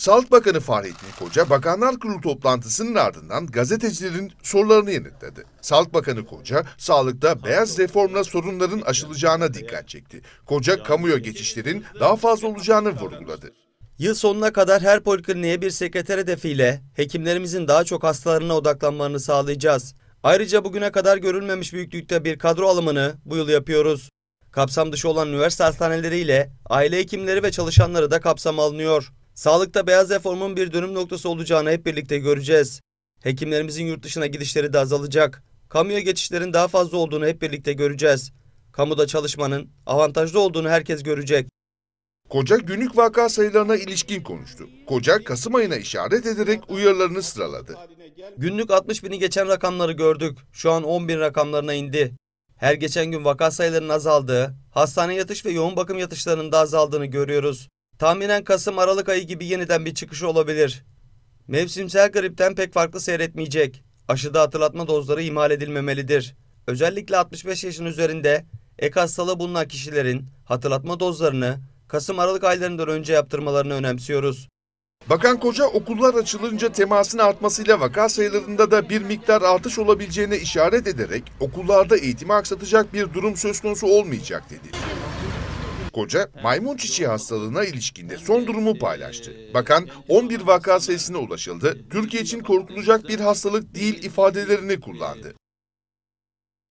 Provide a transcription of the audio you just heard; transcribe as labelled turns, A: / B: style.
A: Sağlık Bakanı Fahrettin Koca, Bakanlar Kurulu toplantısının ardından gazetecilerin sorularını yanıtladı. Sağlık Bakanı Koca, sağlıkta beyaz reformla sorunların aşılacağına dikkat çekti. Koca, kamuya geçişlerin daha fazla olacağını
B: vurguladı. Yıl sonuna kadar her polikliniğe bir sekreter hedefiyle hekimlerimizin daha çok hastalarına odaklanmalarını sağlayacağız. Ayrıca bugüne kadar görülmemiş büyüklükte bir kadro alımını bu yıl yapıyoruz. Kapsam dışı olan üniversite hastaneleriyle aile hekimleri ve çalışanları da kapsam alınıyor. Sağlıkta beyaz reformun bir dönüm noktası olacağını hep birlikte göreceğiz. Hekimlerimizin yurt dışına gidişleri de azalacak. Kamuya geçişlerin daha fazla olduğunu hep birlikte göreceğiz. Kamuda çalışmanın avantajlı olduğunu herkes görecek. Koca
A: günlük vaka sayılarına ilişkin konuştu. Koca Kasım ayına işaret ederek uyarılarını sıraladı.
B: Günlük 60 bini geçen rakamları gördük. Şu an 10 bin rakamlarına indi. Her geçen gün vaka sayılarının azaldığı, hastane yatış ve yoğun bakım yatışlarının da azaldığını görüyoruz. Tahminen Kasım-Aralık ayı gibi yeniden bir çıkış olabilir. Mevsimsel gripten pek farklı seyretmeyecek. Aşıda hatırlatma dozları ihmal edilmemelidir. Özellikle 65 yaşın üzerinde ek hastalığı bulunan kişilerin hatırlatma dozlarını Kasım-Aralık aylarından önce yaptırmalarını önemsiyoruz. Bakan Koca okullar açılınca temasın artmasıyla
A: vaka sayılarında da bir miktar artış olabileceğine işaret ederek okullarda eğitimi aksatacak bir durum söz konusu olmayacak dedi koca maymun çiçeği hastalığına ilişkinde son durumu paylaştı. Bakan 11 vaka sayısına ulaşıldı, Türkiye için korkulacak bir hastalık değil ifadelerini kullandı.